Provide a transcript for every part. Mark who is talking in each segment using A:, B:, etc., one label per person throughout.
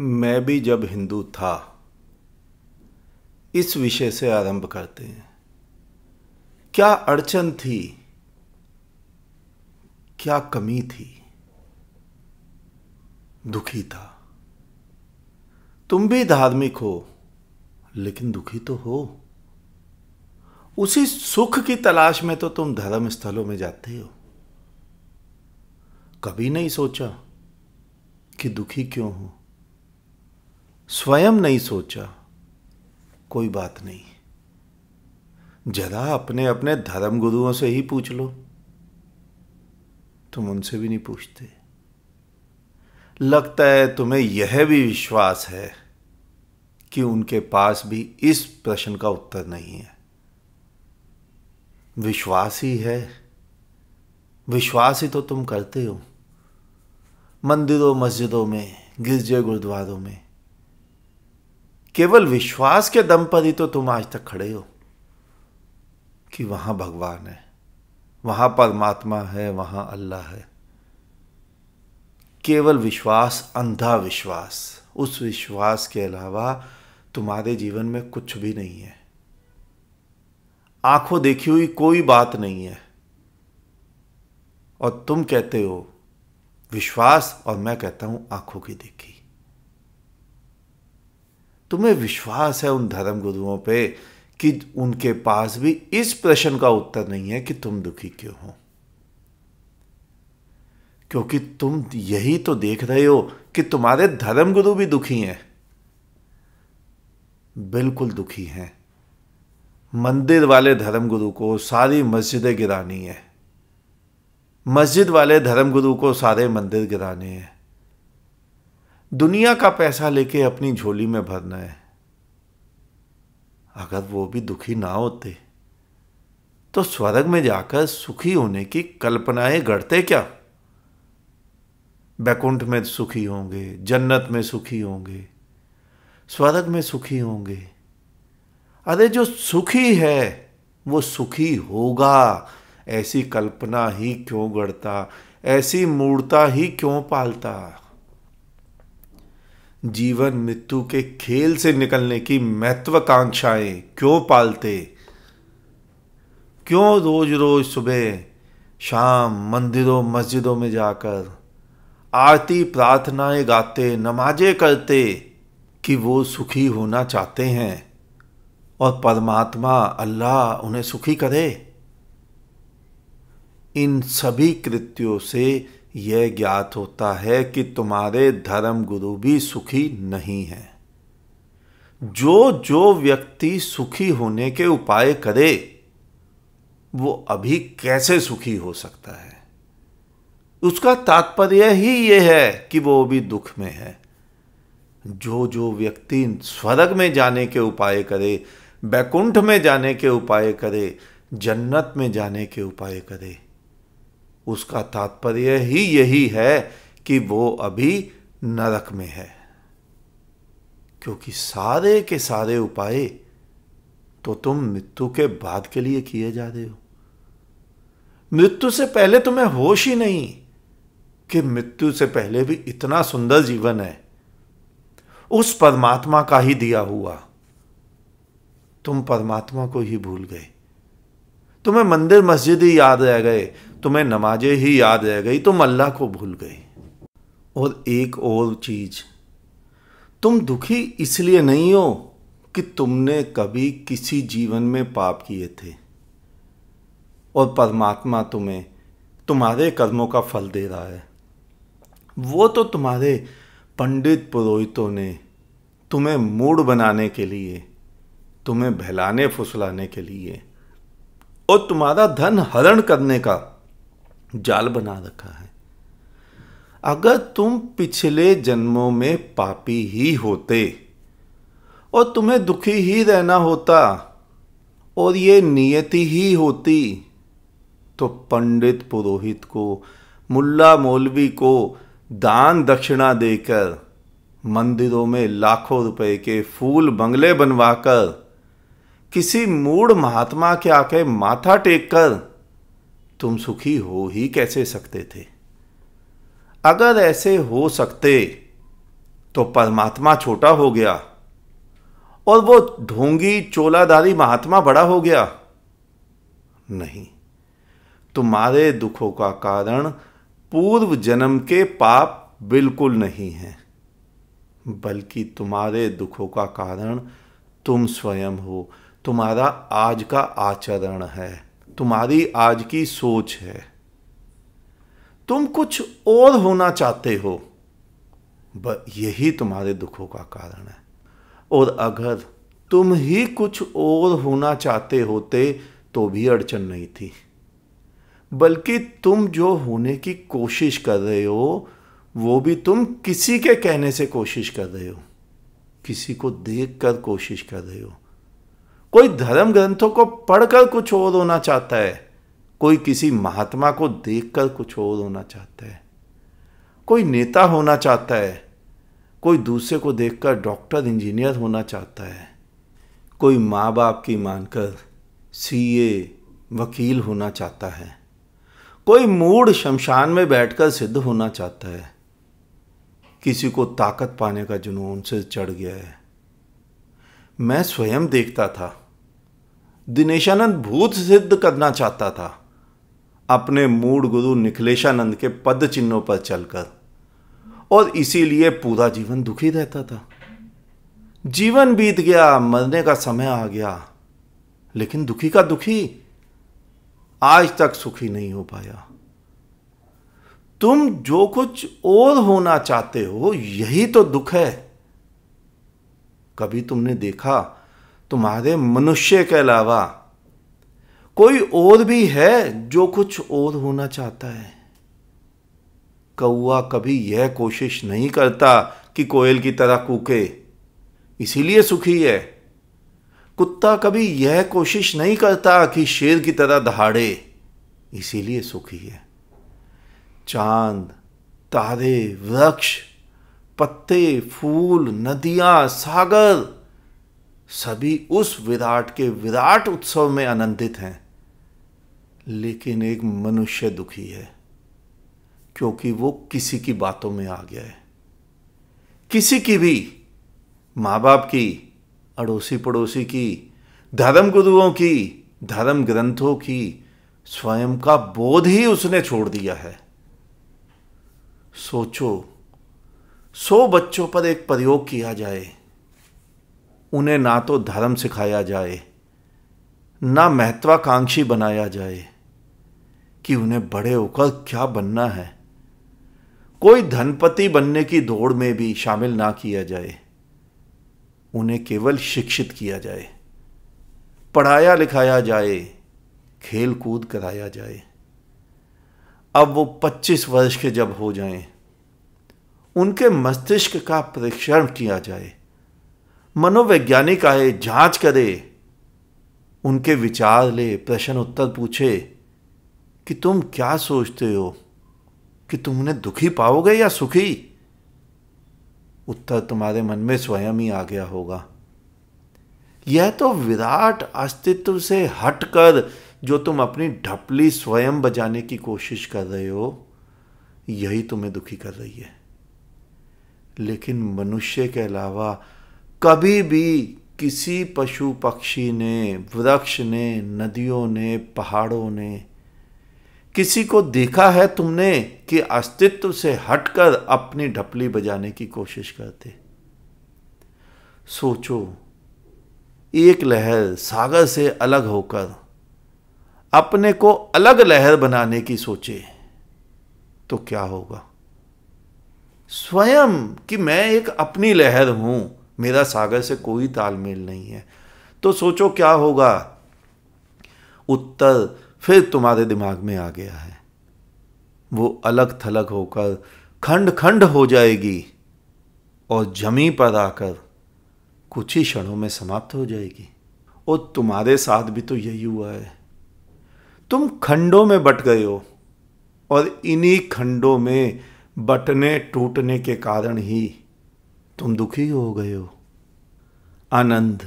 A: मैं भी जब हिंदू था इस विषय से आरंभ करते हैं क्या अड़चन थी क्या कमी थी दुखी था तुम भी धार्मिक हो लेकिन दुखी तो हो उसी सुख की तलाश में तो तुम धर्म स्थलों में जाते हो कभी नहीं सोचा कि दुखी क्यों हो स्वयं नहीं सोचा कोई बात नहीं जरा अपने अपने धर्म गुरुओं से ही पूछ लो तुम उनसे भी नहीं पूछते लगता है तुम्हें यह भी विश्वास है कि उनके पास भी इस प्रश्न का उत्तर नहीं है विश्वास ही है विश्वास ही तो तुम करते हो मंदिरों मस्जिदों में गिरजे गुरुद्वारों में केवल विश्वास के दम पर ही तो तुम आज तक खड़े हो कि वहां भगवान है वहां परमात्मा है वहां अल्लाह है केवल विश्वास अंधा विश्वास उस विश्वास के अलावा तुम्हारे जीवन में कुछ भी नहीं है आंखों देखी हुई कोई बात नहीं है और तुम कहते हो विश्वास और मैं कहता हूं आंखों की देखी तुम्हें विश्वास है उन धर्म गुरुओं पे कि उनके पास भी इस प्रश्न का उत्तर नहीं है कि तुम दुखी क्यों हो क्योंकि तुम यही तो देख रहे हो कि तुम्हारे धर्म गुरु भी दुखी हैं बिल्कुल दुखी हैं मंदिर वाले धर्म गुरु को सारी मस्जिदें गिरानी है मस्जिद वाले धर्म गुरु को सारे मंदिर गिराने हैं दुनिया का पैसा लेके अपनी झोली में भरना है अगर वो भी दुखी ना होते तो स्वर्ग में जाकर सुखी होने की कल्पनाएं गढ़ते क्या बैकुंठ में सुखी होंगे जन्नत में सुखी होंगे स्वर्ग में सुखी होंगे अरे जो सुखी है वो सुखी होगा ऐसी कल्पना ही क्यों गढ़ता ऐसी मूर्ता ही क्यों पालता जीवन मृत्यु के खेल से निकलने की महत्वाकांक्षाएं क्यों पालते क्यों रोज रोज सुबह शाम मंदिरों मस्जिदों में जाकर आरती प्रार्थनाएं गाते नमाजें करते कि वो सुखी होना चाहते हैं और परमात्मा अल्लाह उन्हें सुखी करे इन सभी कृत्यों से यह ज्ञात होता है कि तुम्हारे धर्म गुरु भी सुखी नहीं हैं जो जो व्यक्ति सुखी होने के उपाय करे वो अभी कैसे सुखी हो सकता है उसका तात्पर्य ही ये है कि वो भी दुख में है जो जो व्यक्ति स्वर्ग में जाने के उपाय करे बैकुंठ में जाने के उपाय करे जन्नत में जाने के उपाय करे उसका तात्पर्य ही यही है कि वो अभी नरक में है क्योंकि सारे के सारे उपाय तो तुम मृत्यु के बाद के लिए किए जा रहे हो मृत्यु से पहले तुम्हें होश ही नहीं कि मृत्यु से पहले भी इतना सुंदर जीवन है उस परमात्मा का ही दिया हुआ तुम परमात्मा को ही भूल गए तुम्हें मंदिर मस्जिद ही याद रह गए तुम्हें नमाजें ही याद रह गई तुम अल्लाह को भूल गए और एक और चीज़ तुम दुखी इसलिए नहीं हो कि तुमने कभी किसी जीवन में पाप किए थे और परमात्मा तुम्हें तुम्हारे कर्मों का फल दे रहा है वो तो तुम्हारे पंडित पुरोहितों ने तुम्हें मूड बनाने के लिए तुम्हें बहलाने फुसलाने के लिए और तुम्हारा धन हरण करने का जाल बना रखा है अगर तुम पिछले जन्मों में पापी ही होते और तुम्हें दुखी ही रहना होता और ये नियति ही होती तो पंडित पुरोहित को मुल्ला मौलवी को दान दक्षिणा देकर मंदिरों में लाखों रुपए के फूल बंगले बनवाकर किसी मूड महात्मा के आके माथा टेक कर तुम सुखी हो ही कैसे सकते थे अगर ऐसे हो सकते तो परमात्मा छोटा हो गया और वो ढोंगी चोलाधारी महात्मा बड़ा हो गया नहीं तुम्हारे दुखों का कारण पूर्व जन्म के पाप बिल्कुल नहीं है बल्कि तुम्हारे दुखों का कारण तुम स्वयं हो तुम्हारा आज का आचरण है तुम्हारी आज की सोच है तुम कुछ और होना चाहते हो यही तुम्हारे दुखों का कारण है और अगर तुम ही कुछ और होना चाहते होते तो भी अड़चन नहीं थी बल्कि तुम जो होने की कोशिश कर रहे हो वो भी तुम किसी के कहने से कोशिश कर रहे हो किसी को देख कर कोशिश कर रहे हो कोई धर्म ग्रंथों को पढ़कर कुछ और होना चाहता है कोई किसी महात्मा को देखकर कुछ और होना चाहता है कोई नेता होना चाहता है कोई दूसरे को देखकर डॉक्टर इंजीनियर होना चाहता है कोई माँ बाप की मानकर सीए वकील होना चाहता है कोई मूड शमशान में बैठकर सिद्ध होना चाहता है किसी को ताकत पाने का जुनून से चढ़ गया है मैं स्वयं देखता था दिनेशानंद भूत सिद्ध करना चाहता था अपने मूड गुरु निखिलेशानंद के पद चिन्हों पर चलकर और इसीलिए पूरा जीवन दुखी रहता था जीवन बीत गया मरने का समय आ गया लेकिन दुखी का दुखी आज तक सुखी नहीं हो पाया तुम जो कुछ और होना चाहते हो यही तो दुख है कभी तुमने देखा तुम्हारे मनुष्य के अलावा कोई और भी है जो कुछ और होना चाहता है कौआ कभी यह कोशिश नहीं करता कि कोयल की तरह कूके इसीलिए सुखी है कुत्ता कभी यह कोशिश नहीं करता कि शेर की तरह दहाड़े इसीलिए सुखी है चांद तारे वृक्ष पत्ते फूल नदियां सागर सभी उस विराट के विराट उत्सव में आनंदित हैं लेकिन एक मनुष्य दुखी है क्योंकि वो किसी की बातों में आ गया है किसी की भी माँ बाप की अड़ोसी पड़ोसी की धर्म गुरुओं की धर्म ग्रंथों की स्वयं का बोध ही उसने छोड़ दिया है सोचो सौ बच्चों पर एक प्रयोग किया जाए उन्हें ना तो धर्म सिखाया जाए ना महत्वाकांक्षी बनाया जाए कि उन्हें बड़े होकर क्या बनना है कोई धनपति बनने की दौड़ में भी शामिल ना किया जाए उन्हें केवल शिक्षित किया जाए पढ़ाया लिखाया जाए खेल कूद कराया जाए अब वो 25 वर्ष के जब हो जाएं, उनके मस्तिष्क का परीक्षण किया जाए मनोवैज्ञानिक आए जांच करे उनके विचार ले प्रश्न उत्तर पूछे कि तुम क्या सोचते हो कि तुम उन्हें दुखी पाओगे या सुखी उत्तर तुम्हारे मन में स्वयं ही आ गया होगा यह तो विराट अस्तित्व से हटकर जो तुम अपनी ढपली स्वयं बजाने की कोशिश कर रहे हो यही तुम्हें दुखी कर रही है लेकिन मनुष्य के अलावा कभी भी किसी पशु पक्षी ने वृक्ष ने नदियों ने पहाड़ों ने किसी को देखा है तुमने कि अस्तित्व से हटकर अपनी ढपली बजाने की कोशिश करते सोचो एक लहर सागर से अलग होकर अपने को अलग लहर बनाने की सोचे तो क्या होगा स्वयं कि मैं एक अपनी लहर हूं मेरा सागर से कोई तालमेल नहीं है तो सोचो क्या होगा उत्तर फिर तुम्हारे दिमाग में आ गया है वो अलग थलग होकर खंड खंड हो जाएगी और जमी पर आकर कुछ ही क्षणों में समाप्त हो जाएगी और तुम्हारे साथ भी तो यही हुआ है तुम खंडों में बट गए हो और इन्हीं खंडों में बटने टूटने के कारण ही तुम दुखी हो गए हो आनंद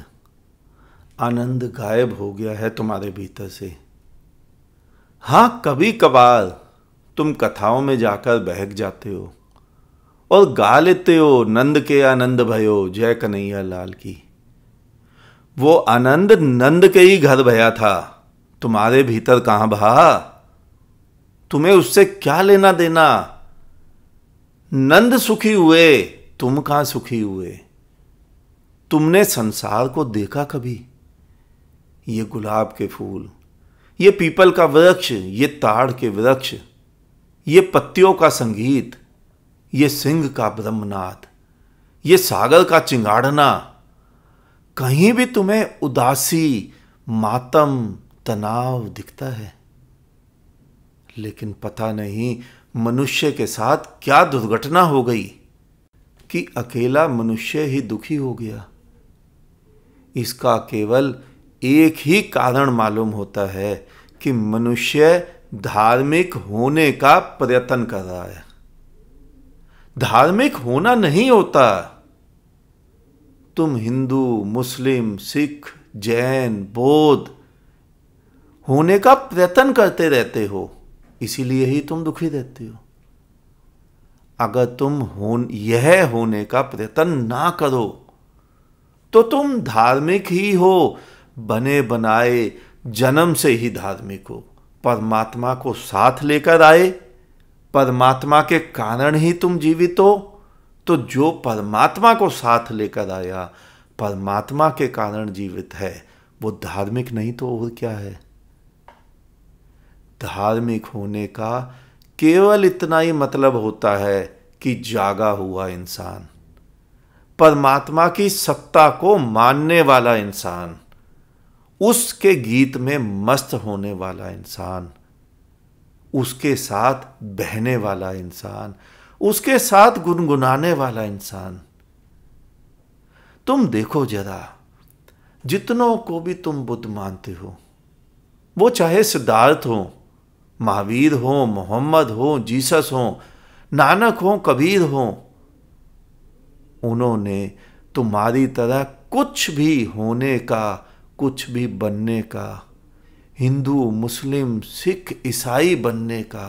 A: आनंद गायब हो गया है तुम्हारे भीतर से हाँ कभी कभार तुम कथाओं में जाकर बहक जाते हो और गा लेते हो नंद के आनंद भयो जय कन्हैया लाल की वो आनंद नंद के ही घर भया था तुम्हारे भीतर कहाँ भा तुम्हें उससे क्या लेना देना नंद सुखी हुए तुम कहाँ सुखी हुए तुमने संसार को देखा कभी ये गुलाब के फूल ये पीपल का वृक्ष ये ताड़ के वृक्ष ये पत्तियों का संगीत ये सिंह का ब्रह्मनाथ ये सागर का चिंगाड़ना कहीं भी तुम्हें उदासी मातम तनाव दिखता है लेकिन पता नहीं मनुष्य के साथ क्या दुर्घटना हो गई कि अकेला मनुष्य ही दुखी हो गया इसका केवल एक ही कारण मालूम होता है कि मनुष्य धार्मिक होने का प्रयत्न कर रहा है धार्मिक होना नहीं होता तुम हिंदू मुस्लिम सिख जैन बौद्ध होने का प्रयत्न करते रहते हो इसीलिए ही तुम दुखी रहते हो अगर तुम हो यह होने का प्रयत्न ना करो तो तुम धार्मिक ही हो बने बनाए जन्म से ही धार्मिक हो परमात्मा को साथ लेकर आए परमात्मा के कारण ही तुम जीवित हो तो जो परमात्मा को साथ लेकर आया परमात्मा के कारण जीवित है वो धार्मिक नहीं तो और क्या है धार्मिक होने का केवल इतना ही मतलब होता है कि जागा हुआ इंसान परमात्मा की सत्ता को मानने वाला इंसान उसके गीत में मस्त होने वाला इंसान उसके साथ बहने वाला इंसान उसके साथ गुनगुनाने वाला इंसान तुम देखो जरा जितनों को भी तुम बुद्ध मानते हो वो चाहे सिद्धार्थ हो महावीर हो मोहम्मद हो जीसस हो नानक हो कबीर हो उन्होंने तुम्हारी तरह कुछ भी होने का कुछ भी बनने का हिंदू मुस्लिम सिख ईसाई बनने का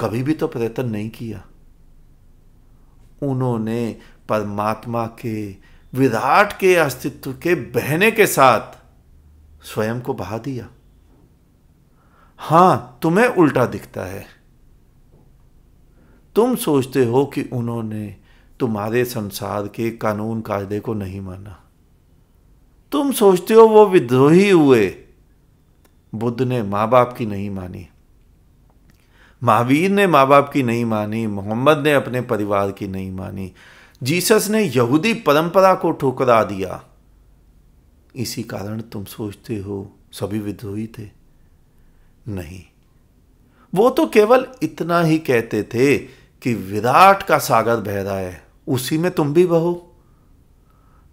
A: कभी भी तो प्रयत्न नहीं किया उन्होंने परमात्मा के विराट के अस्तित्व के बहने के साथ स्वयं को बहा दिया हां तुम्हें उल्टा दिखता है तुम सोचते हो कि उन्होंने तुम्हारे संसार के कानून कायदे को नहीं माना तुम सोचते हो वो विद्रोही हुए बुद्ध ने मां बाप की नहीं मानी महावीर ने मां बाप की नहीं मानी मोहम्मद ने अपने परिवार की नहीं मानी जीसस ने यहूदी परंपरा को ठुकरा दिया इसी कारण तुम सोचते हो सभी विद्रोही थे नहीं वो तो केवल इतना ही कहते थे कि विराट का सागर बह रहा है उसी में तुम भी बहो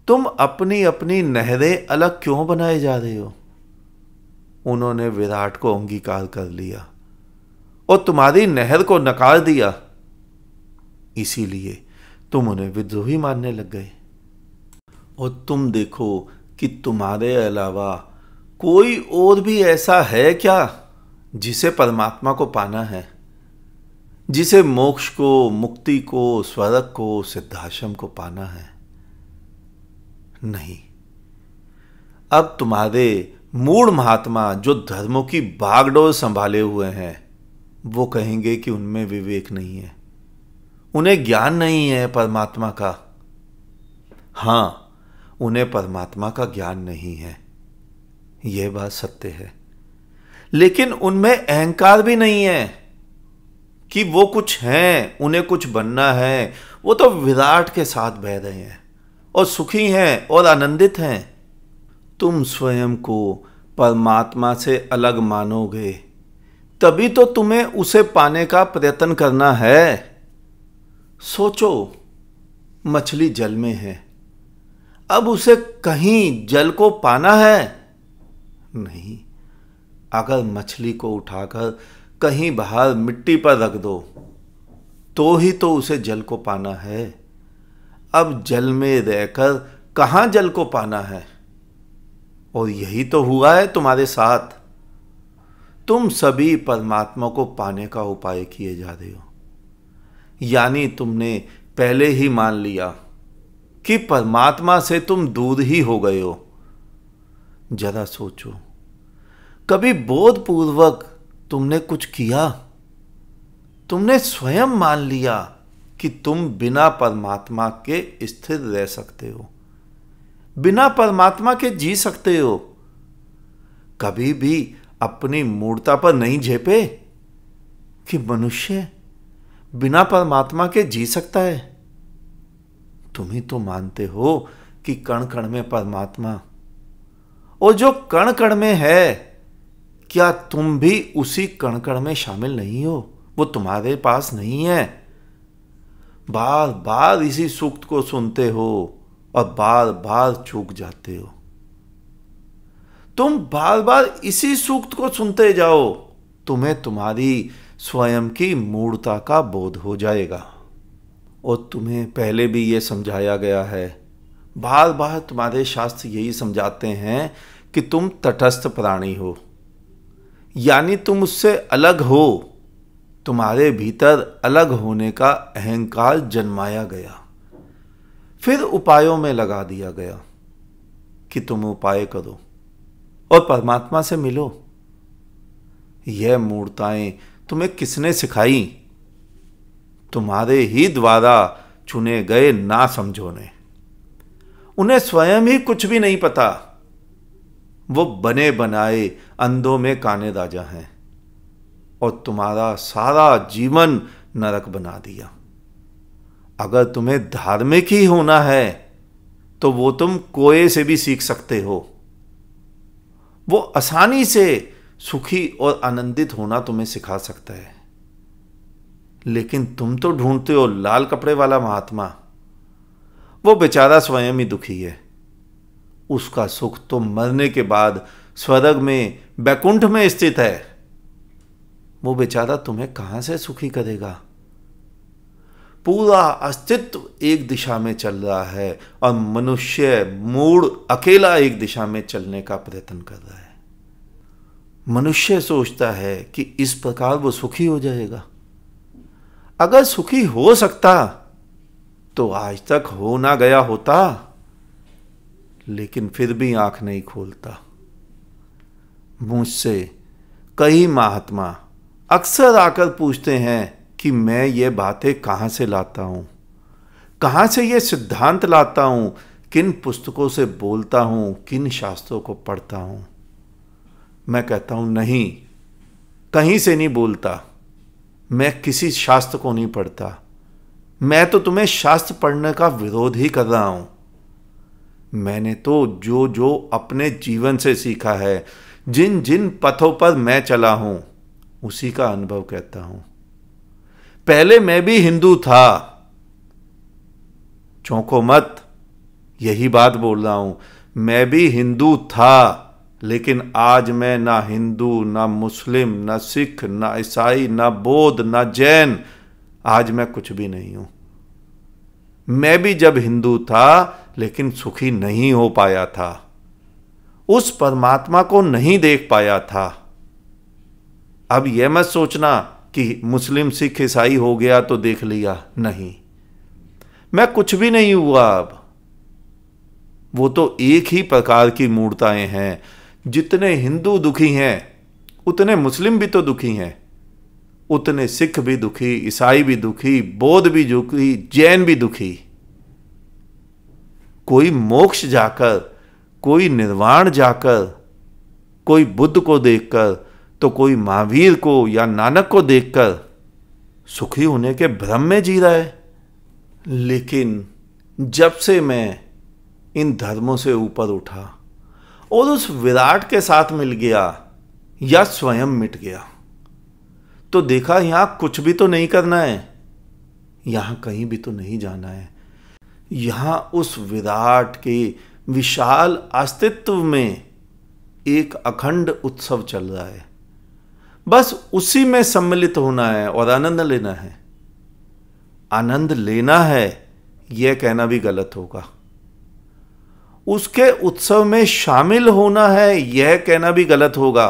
A: तुम अपनी अपनी नहरें अलग क्यों बनाए जा रहे हो उन्होंने विराट को अंगीकार कर लिया और तुम्हारी नहर को नकार दिया इसीलिए तुम उन्हें विद्रोही मानने लग गए और तुम देखो कि तुम्हारे अलावा कोई और भी ऐसा है क्या जिसे परमात्मा को पाना है जिसे मोक्ष को मुक्ति को स्वर्ग को सिद्धाश्रम को पाना है नहीं अब तुम्हारे मूड महात्मा जो धर्मों की बागडोर संभाले हुए हैं वो कहेंगे कि उनमें विवेक नहीं है उन्हें ज्ञान नहीं है परमात्मा का हां उन्हें परमात्मा का ज्ञान नहीं है यह बात सत्य है लेकिन उनमें अहंकार भी नहीं है कि वो कुछ हैं उन्हें कुछ बनना है वो तो विराट के साथ बह रहे हैं और सुखी हैं और आनंदित हैं तुम स्वयं को परमात्मा से अलग मानोगे तभी तो तुम्हें उसे पाने का प्रयत्न करना है सोचो मछली जल में है अब उसे कहीं जल को पाना है नहीं अगर मछली को उठाकर कहीं बाहर मिट्टी पर रख दो तो ही तो उसे जल को पाना है अब जल में रहकर कहाँ जल को पाना है और यही तो हुआ है तुम्हारे साथ तुम सभी परमात्मा को पाने का उपाय किए जा रहे हो यानी तुमने पहले ही मान लिया कि परमात्मा से तुम दूर ही हो गए हो जरा सोचो कभी बोधपूर्वक तुमने कुछ किया तुमने स्वयं मान लिया कि तुम बिना परमात्मा के स्थिर रह सकते हो बिना परमात्मा के जी सकते हो कभी भी अपनी मूर्ता पर नहीं झेपे कि मनुष्य बिना परमात्मा के जी सकता है तुम ही तो मानते हो कि कण कण में परमात्मा और जो कण कण में है क्या तुम भी उसी कणकण में शामिल नहीं हो वो तुम्हारे पास नहीं है बार बार इसी सूक्त को सुनते हो और बार बार चूक जाते हो तुम बार बार इसी सूक्त को सुनते जाओ तुम्हें तुम्हारी स्वयं की मूर्ता का बोध हो जाएगा और तुम्हें पहले भी ये समझाया गया है बार बार तुम्हारे शास्त्र यही समझाते हैं कि तुम तटस्थ प्राणी हो यानी तुम उससे अलग हो तुम्हारे भीतर अलग होने का अहंकार जन्माया गया फिर उपायों में लगा दिया गया कि तुम उपाय करो और परमात्मा से मिलो यह मूर्ताएं तुम्हें किसने सिखाई तुम्हारे ही द्वारा चुने गए ना समझो ने उन्हें स्वयं ही कुछ भी नहीं पता वो बने बनाए अंधों में काने राजा हैं और तुम्हारा सारा जीवन नरक बना दिया अगर तुम्हें धार्मिक ही होना है तो वो तुम कोए से भी सीख सकते हो वो आसानी से सुखी और आनंदित होना तुम्हें सिखा सकता है लेकिन तुम तो ढूंढते हो लाल कपड़े वाला महात्मा वो बेचारा स्वयं ही दुखी है उसका सुख तो मरने के बाद स्वर्ग में बैकुंठ में स्थित है वो बेचारा तुम्हें कहां से सुखी करेगा पूरा अस्तित्व एक दिशा में चल रहा है और मनुष्य मूड अकेला एक दिशा में चलने का प्रयत्न कर रहा है मनुष्य सोचता है कि इस प्रकार वो सुखी हो जाएगा अगर सुखी हो सकता तो आज तक हो ना गया होता लेकिन फिर भी आंख नहीं खोलता मुझसे कई महात्मा अक्सर आकर पूछते हैं कि मैं ये बातें कहाँ से लाता हूँ कहाँ से ये सिद्धांत लाता हूँ किन पुस्तकों से बोलता हूँ किन शास्त्रों को पढ़ता हूँ मैं कहता हूँ नहीं कहीं से नहीं बोलता मैं किसी शास्त्र को नहीं पढ़ता मैं तो तुम्हें शास्त्र पढ़ने का विरोध ही कर रहा हूँ मैंने तो जो जो अपने जीवन से सीखा है जिन जिन पथों पर मैं चला हूं उसी का अनुभव कहता हूं पहले मैं भी हिंदू था चौंको मत यही बात बोल रहा हूं मैं भी हिंदू था लेकिन आज मैं ना हिंदू ना मुस्लिम ना सिख ना ईसाई ना बौद्ध ना जैन आज मैं कुछ भी नहीं हूं मैं भी जब हिंदू था लेकिन सुखी नहीं हो पाया था उस परमात्मा को नहीं देख पाया था अब यह मत सोचना कि मुस्लिम सिख ईसाई हो गया तो देख लिया नहीं मैं कुछ भी नहीं हुआ अब वो तो एक ही प्रकार की मूर्ताएं हैं जितने हिंदू दुखी हैं उतने मुस्लिम भी तो दुखी हैं उतने सिख भी दुखी ईसाई भी दुखी बौद्ध भी दुखी जैन भी दुखी कोई मोक्ष जाकर कोई निर्वाण जाकर कोई बुद्ध को देखकर तो कोई महावीर को या नानक को देखकर सुखी होने के भ्रम में जी रहा है लेकिन जब से मैं इन धर्मों से ऊपर उठा और उस विराट के साथ मिल गया या स्वयं मिट गया तो देखा यहाँ कुछ भी तो नहीं करना है यहां कहीं भी तो नहीं जाना है यहाँ उस विराट के विशाल अस्तित्व में एक अखंड उत्सव चल रहा है बस उसी में सम्मिलित होना है और आनंद लेना है आनंद लेना है यह कहना भी गलत होगा उसके उत्सव में शामिल होना है यह कहना भी गलत होगा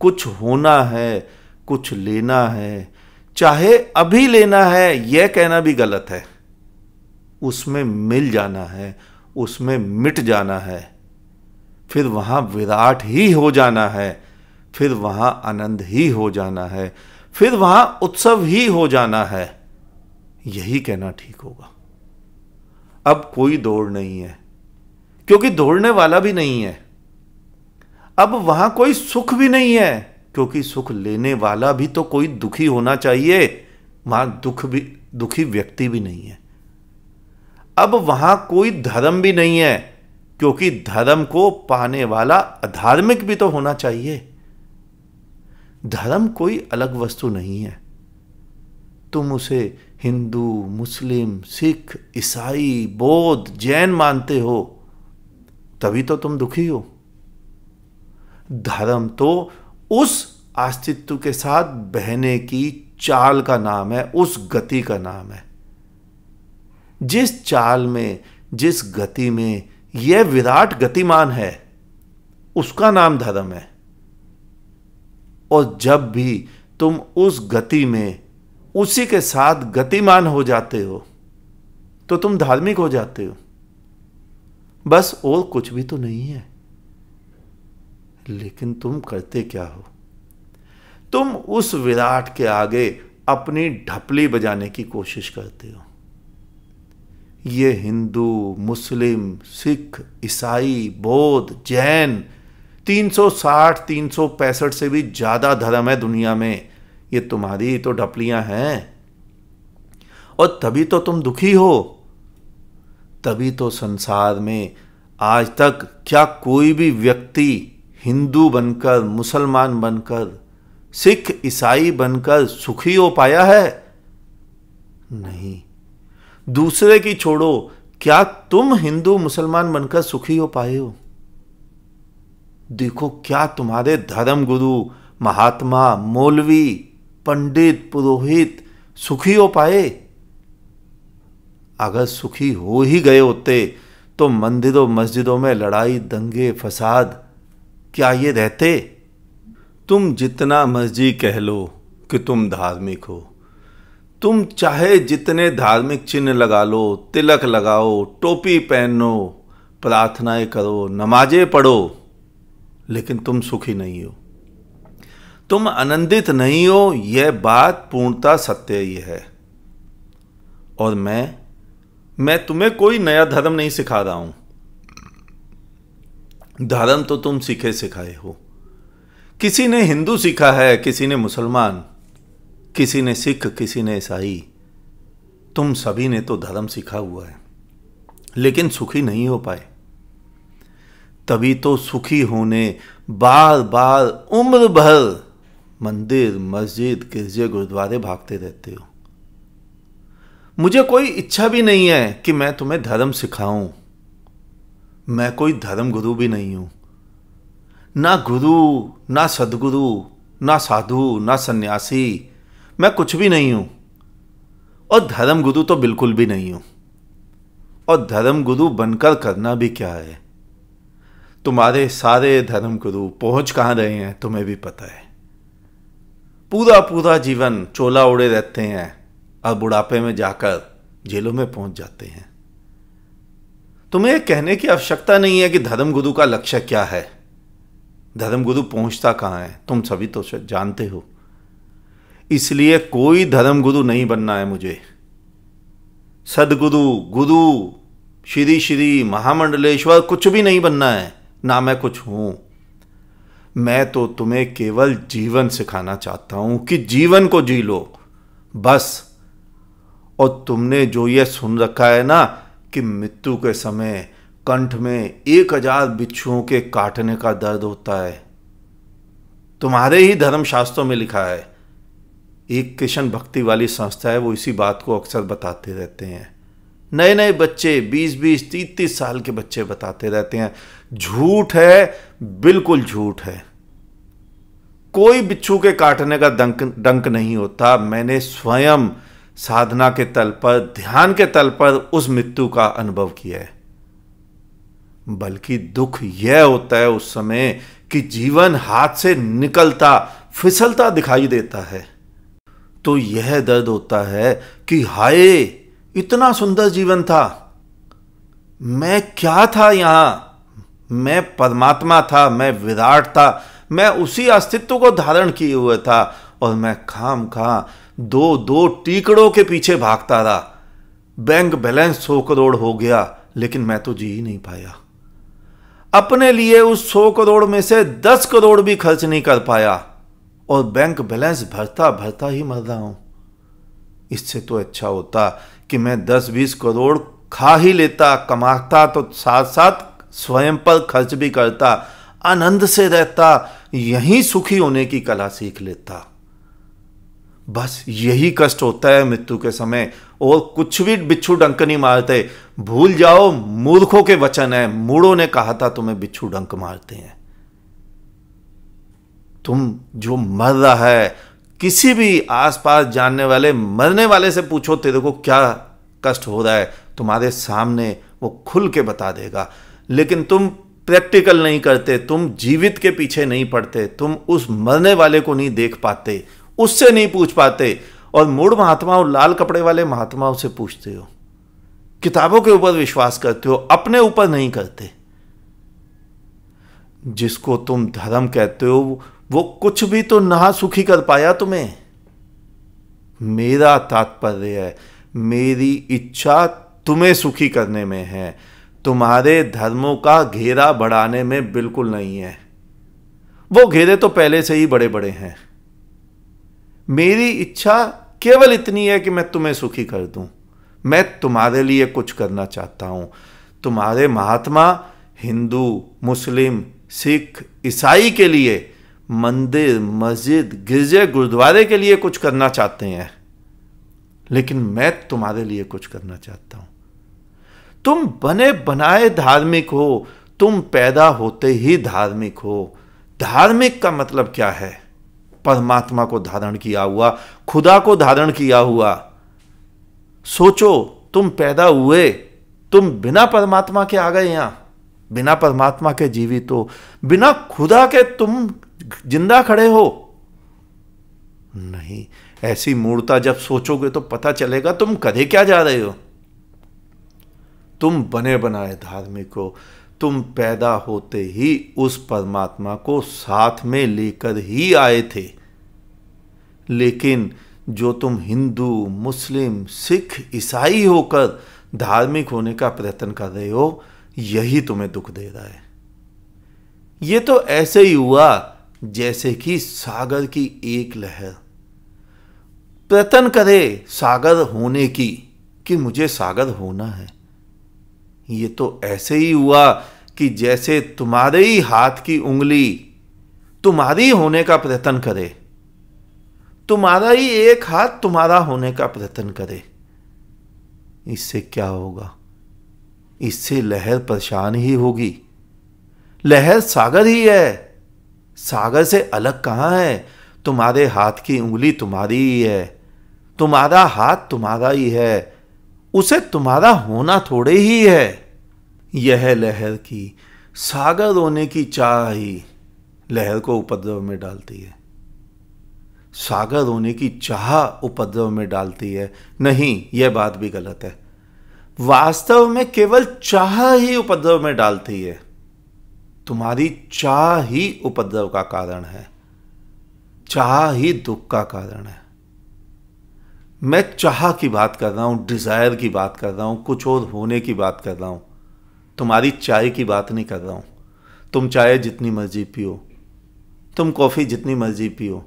A: कुछ होना है कुछ लेना है चाहे अभी लेना है यह कहना भी गलत है उसमें मिल जाना है उसमें मिट जाना है फिर वहाँ विराट ही हो जाना है फिर वहाँ आनंद ही हो जाना है फिर वहाँ उत्सव ही हो जाना है यही कहना ठीक होगा अब कोई दौड़ नहीं है क्योंकि दौड़ने वाला भी नहीं है अब वहां कोई सुख भी नहीं है क्योंकि सुख लेने वाला भी तो कोई दुखी होना चाहिए वहां दुख भी दुखी व्यक्ति भी नहीं है अब वहां कोई धर्म भी नहीं है क्योंकि धर्म को पाने वाला अधार्मिक भी तो होना चाहिए धर्म कोई अलग वस्तु नहीं है तुम उसे हिंदू मुस्लिम सिख ईसाई बौद्ध जैन मानते हो तभी तो तुम दुखी हो धर्म तो उस अस्तित्व के साथ बहने की चाल का नाम है उस गति का नाम है जिस चाल में जिस गति में यह विराट गतिमान है उसका नाम धर्म है और जब भी तुम उस गति में उसी के साथ गतिमान हो जाते हो तो तुम धार्मिक हो जाते हो बस और कुछ भी तो नहीं है लेकिन तुम करते क्या हो तुम उस विराट के आगे अपनी ढपली बजाने की कोशिश करते हो ये हिंदू मुस्लिम सिख ईसाई बौद्ध जैन 360 365 से भी ज़्यादा धर्म है दुनिया में ये तुम्हारी तो डपलियां हैं और तभी तो तुम दुखी हो तभी तो संसार में आज तक क्या कोई भी व्यक्ति हिंदू बनकर मुसलमान बनकर सिख ईसाई बनकर सुखी हो पाया है नहीं दूसरे की छोड़ो क्या तुम हिंदू मुसलमान बनकर सुखी हो पाए हो देखो क्या तुम्हारे धर्म गुरु महात्मा मौलवी पंडित पुरोहित सुखी हो पाए अगर सुखी हो ही गए होते तो मंदिरों मस्जिदों में लड़ाई दंगे फसाद क्या ये रहते तुम जितना मर्जी कह लो कि तुम धार्मिक हो तुम चाहे जितने धार्मिक चिन्ह लगा लो तिलक लगाओ टोपी पहनो प्रार्थनाएं करो नमाजें पढ़ो लेकिन तुम सुखी नहीं हो तुम आनंदित नहीं हो यह बात पूर्णता सत्य ही है और मैं मैं तुम्हें कोई नया धर्म नहीं सिखा रहा हूं धर्म तो तुम सीखे सिखाए हो किसी ने हिंदू सीखा है किसी ने मुसलमान किसी ने सिख किसी ने ईसाई तुम सभी ने तो धर्म सीखा हुआ है लेकिन सुखी नहीं हो पाए तभी तो सुखी होने बार बार उम्र भर मंदिर मस्जिद गिरजे गुरुद्वारे भागते रहते हो मुझे कोई इच्छा भी नहीं है कि मैं तुम्हें धर्म सिखाऊं मैं कोई धर्म गुरु भी नहीं हूं ना गुरु ना सदगुरु ना साधु ना सन्यासी मैं कुछ भी नहीं हूं और धर्म गुरु तो बिल्कुल भी नहीं हूं और धर्म गुरु बनकर करना भी क्या है तुम्हारे सारे धर्म गुरु पहुंच कहाँ रहे हैं तुम्हें भी पता है पूरा पूरा जीवन चोला उड़े रहते हैं और बुढ़ापे में जाकर जेलों में पहुंच जाते हैं तुम्हें कहने की आवश्यकता नहीं है कि धर्म गुरु का लक्ष्य क्या है धर्म गुरु पहुंचता कहाँ है तुम सभी तो जानते हो इसलिए कोई धर्मगुरु नहीं बनना है मुझे सदगुरु गुरु श्री श्री महामंडलेश्वर कुछ भी नहीं बनना है ना मैं कुछ हूं मैं तो तुम्हें केवल जीवन सिखाना चाहता हूं कि जीवन को जी लो बस और तुमने जो ये सुन रखा है ना कि मृत्यु के समय कंठ में एक हजार बिच्छुओं के काटने का दर्द होता है तुम्हारे ही धर्मशास्त्रों में लिखा है एक कृष्ण भक्ति वाली संस्था है वो इसी बात को अक्सर बताते रहते हैं नए नए बच्चे 20-20, तीस तीस साल के बच्चे बताते रहते हैं झूठ है बिल्कुल झूठ है कोई बिच्छू के काटने का डंक डंक नहीं होता मैंने स्वयं साधना के तल पर ध्यान के तल पर उस मृत्यु का अनुभव किया है बल्कि दुख यह होता है उस समय कि जीवन हाथ से निकलता फिसलता दिखाई देता है तो यह दर्द होता है कि हाय इतना सुंदर जीवन था मैं क्या था यहां मैं परमात्मा था मैं विराट था मैं उसी अस्तित्व को धारण किए हुए था और मैं खाम खा दो दो टीकड़ों के पीछे भागता रहा बैंक बैलेंस सौ करोड़ हो गया लेकिन मैं तो जी ही नहीं पाया अपने लिए उस सौ करोड़ में से दस करोड़ भी खर्च नहीं कर पाया और बैंक बैलेंस भरता भरता ही मर रहा हूं इससे तो अच्छा होता कि मैं दस बीस करोड़ खा ही लेता कमाता तो साथ साथ स्वयं पर खर्च भी करता आनंद से रहता यहीं सुखी होने की कला सीख लेता बस यही कष्ट होता है मृत्यु के समय और कुछ भी बिच्छू डंक नहीं मारते भूल जाओ मूर्खों के वचन है मूड़ों ने कहा था तुम्हें बिच्छू डंक मारते हैं तुम जो मर रहा है किसी भी आसपास जानने वाले मरने वाले से पूछो तेरे को क्या कष्ट हो रहा है तुम्हारे सामने वो खुल के बता देगा लेकिन तुम प्रैक्टिकल नहीं करते तुम जीवित के पीछे नहीं पड़ते तुम उस मरने वाले को नहीं देख पाते उससे नहीं पूछ पाते और मूड महात्माओं लाल कपड़े वाले महात्माओं से पूछते हो किताबों के ऊपर विश्वास करते हो अपने ऊपर नहीं करते जिसको तुम धर्म कहते हो वो कुछ भी तो ना सुखी कर पाया तुम्हें मेरा तात्पर्य है मेरी इच्छा तुम्हें सुखी करने में है तुम्हारे धर्मों का घेरा बढ़ाने में बिल्कुल नहीं है वो घेरे तो पहले से ही बड़े बड़े हैं मेरी इच्छा केवल इतनी है कि मैं तुम्हें सुखी कर दूं मैं तुम्हारे लिए कुछ करना चाहता हूं तुम्हारे महात्मा हिंदू मुस्लिम सिख ईसाई के लिए मंदिर मस्जिद गिरजे गुरुद्वारे के लिए कुछ करना चाहते हैं लेकिन मैं तुम्हारे लिए कुछ करना चाहता हूं तुम बने बनाए धार्मिक हो तुम पैदा होते ही धार्मिक हो धार्मिक का मतलब क्या है परमात्मा को धारण किया हुआ खुदा को धारण किया हुआ सोचो तुम पैदा हुए तुम बिना परमात्मा के आ गए यहां बिना परमात्मा के जीवित हो बिना खुदा के तुम जिंदा खड़े हो नहीं ऐसी मूर्ता जब सोचोगे तो पता चलेगा तुम कधे क्या जा रहे हो तुम बने बनाए धार्मिक हो तुम पैदा होते ही उस परमात्मा को साथ में लेकर ही आए थे लेकिन जो तुम हिंदू मुस्लिम सिख ईसाई होकर धार्मिक होने का प्रयत्न कर रहे हो यही तुम्हें दुख दे रहा है ये तो ऐसे ही हुआ जैसे कि सागर की एक लहर प्रतन करे सागर होने की कि मुझे सागर होना है ये तो ऐसे ही हुआ कि जैसे तुम्हारे ही हाथ की उंगली तुम्हारी होने का प्रयत्न करे तुम्हारा ही एक हाथ तुम्हारा होने का प्रयत्न करे इससे क्या होगा इससे लहर परेशान ही होगी लहर सागर ही है सागर से अलग कहाँ है तुम्हारे हाथ की उंगली तुम्हारी ही है तुम्हारा हाथ तुम्हारा ही है उसे तुम्हारा होना थोड़े ही है यह लहर की सागर रोने की चाह ही लहर को उपद्रव में डालती है सागर रोने की चाह उपद्रव में डालती है नहीं यह बात भी गलत है वास्तव में केवल चाह ही उपद्रव में डालती है तुम्हारी चाह ही उपद्रव का कारण है चाह ही दुख का कारण है मैं चाह की बात कर रहा हूं डिज़ायर की बात कर रहा हूं कुछ और होने की बात कर रहा हूं तुम्हारी चाय की बात नहीं कर रहा हूं तुम चाय जितनी मर्जी पियो तुम कॉफ़ी जितनी मर्जी पियो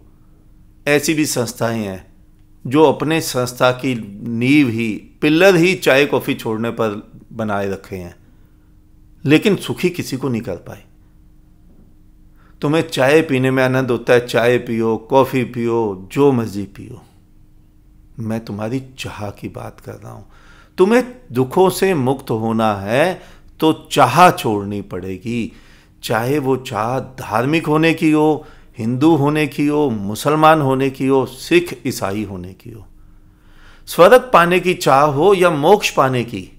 A: ऐसी भी संस्थाएं हैं जो अपने संस्था की नींव ही पिल्लर ही चाय कॉफ़ी छोड़ने पर बनाए रखे हैं लेकिन सुखी किसी को नहीं कर पाए तुम्हें चाय पीने में आनंद होता है चाय पियो कॉफ़ी पियो जो मर्जी पियो मैं तुम्हारी चाह की बात कर रहा हूं तुम्हें दुखों से मुक्त होना है तो चाह छोड़नी पड़ेगी चाहे वो चाह धार्मिक होने की हो हिंदू होने की हो मुसलमान होने की हो सिख ईसाई होने की हो स्वर्ग पाने की चाह हो या मोक्ष पाने की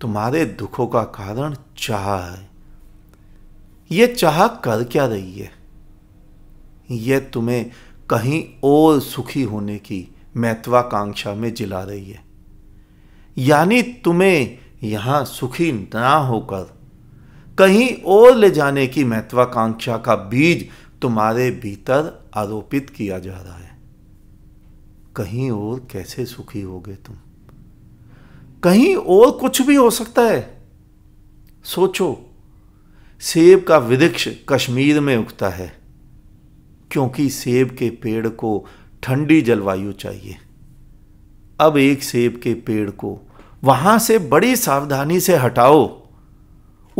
A: तुम्हारे दुखों का कारण चाह है ये चाह कर क्या रही है ये तुम्हें कहीं और सुखी होने की महत्वाकांक्षा में जिला रही है यानी तुम्हें यहां सुखी ना होकर कहीं और ले जाने की महत्वाकांक्षा का बीज तुम्हारे भीतर आरोपित किया जा रहा है कहीं और कैसे सुखी होगे तुम कहीं और कुछ भी हो सकता है सोचो सेब का विदिक्ष कश्मीर में उगता है क्योंकि सेब के पेड़ को ठंडी जलवायु चाहिए अब एक सेब के पेड़ को वहां से बड़ी सावधानी से हटाओ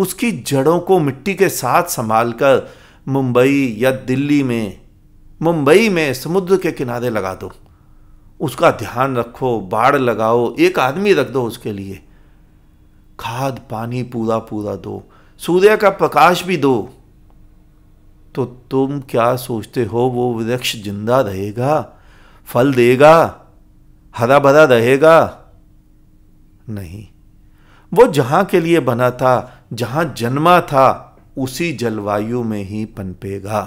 A: उसकी जड़ों को मिट्टी के साथ संभाल कर मुंबई या दिल्ली में मुंबई में समुद्र के किनारे लगा दो उसका ध्यान रखो बाढ़ लगाओ एक आदमी रख दो उसके लिए खाद पानी पूरा पूरा दो सूर्य का प्रकाश भी दो तो तुम क्या सोचते हो वो वृक्ष जिंदा रहेगा फल देगा हरा भरा रहेगा नहीं वो जहां के लिए बना था जहां जन्मा था उसी जलवायु में ही पनपेगा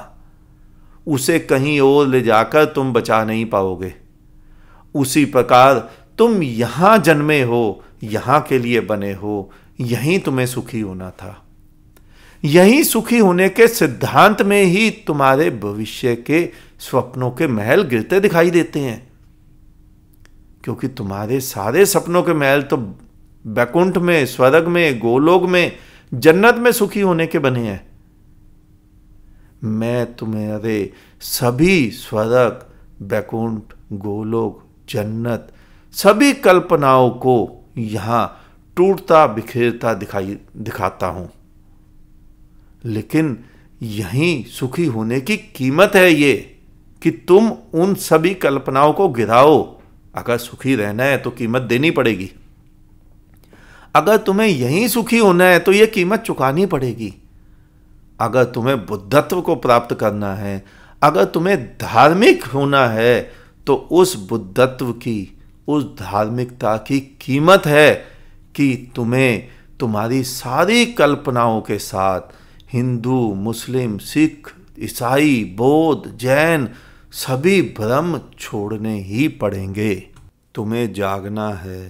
A: उसे कहीं और ले जाकर तुम बचा नहीं पाओगे उसी प्रकार तुम यहां जन्मे हो यहां के लिए बने हो यहीं तुम्हें सुखी होना था यही सुखी होने के सिद्धांत में ही तुम्हारे भविष्य के स्वप्नों के महल गिरते दिखाई देते हैं क्योंकि तुम्हारे सारे सपनों के महल तो बैकुंठ में स्वर्ग में गोलोक में जन्नत में सुखी होने के बने हैं मैं तुम्हारे सभी स्वर्ग बैकुंठ गोलोक जन्नत सभी कल्पनाओं को यहाँ टूटता बिखेरता दिखाई दिखाता हूँ लेकिन यहीं सुखी होने की कीमत है ये कि तुम उन सभी कल्पनाओं को गिराओ अगर सुखी रहना है तो कीमत देनी पड़ेगी अगर तुम्हें यहीं सुखी होना है तो यह कीमत चुकानी पड़ेगी अगर तुम्हें बुद्धत्व को प्राप्त करना है अगर तुम्हें धार्मिक होना है तो उस बुद्धत्व की उस धार्मिकता की कीमत है कि तुम्हें तुम्हारी सारी कल्पनाओं के साथ हिंदू मुस्लिम सिख ईसाई बौद्ध जैन सभी भ्रम छोड़ने ही पड़ेंगे तुम्हें जागना है